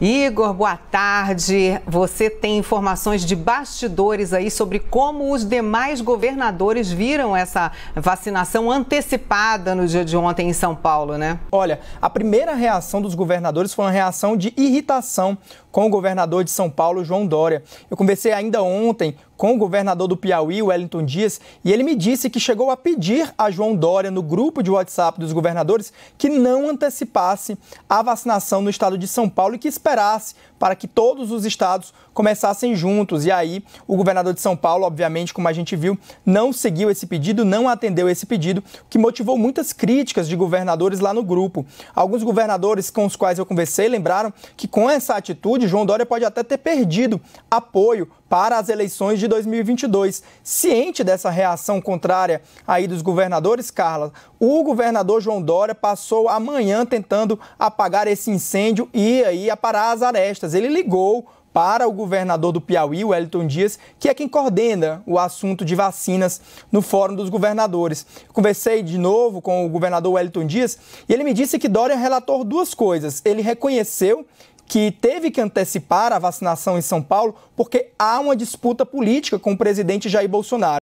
Igor, boa tarde. Você tem informações de bastidores aí sobre como os demais governadores viram essa vacinação antecipada no dia de ontem em São Paulo, né? Olha, a primeira reação dos governadores foi uma reação de irritação com o governador de São Paulo, João Dória. Eu conversei ainda ontem com o governador do Piauí, Wellington Dias, e ele me disse que chegou a pedir a João Dória, no grupo de WhatsApp dos governadores, que não antecipasse a vacinação no estado de São Paulo e que esperasse esperasse para que todos os estados começassem juntos. E aí, o governador de São Paulo, obviamente, como a gente viu, não seguiu esse pedido, não atendeu esse pedido, o que motivou muitas críticas de governadores lá no grupo. Alguns governadores com os quais eu conversei lembraram que com essa atitude, João Dória pode até ter perdido apoio para as eleições de 2022. Ciente dessa reação contrária aí dos governadores, Carla, o governador João Dória passou amanhã tentando apagar esse incêndio e aí aparar as arestas. Ele ligou para o governador do Piauí, Wellington Dias, que é quem coordena o assunto de vacinas no Fórum dos Governadores. Conversei de novo com o governador Wellington Dias e ele me disse que Dória relatou duas coisas. Ele reconheceu que teve que antecipar a vacinação em São Paulo porque há uma disputa política com o presidente Jair Bolsonaro.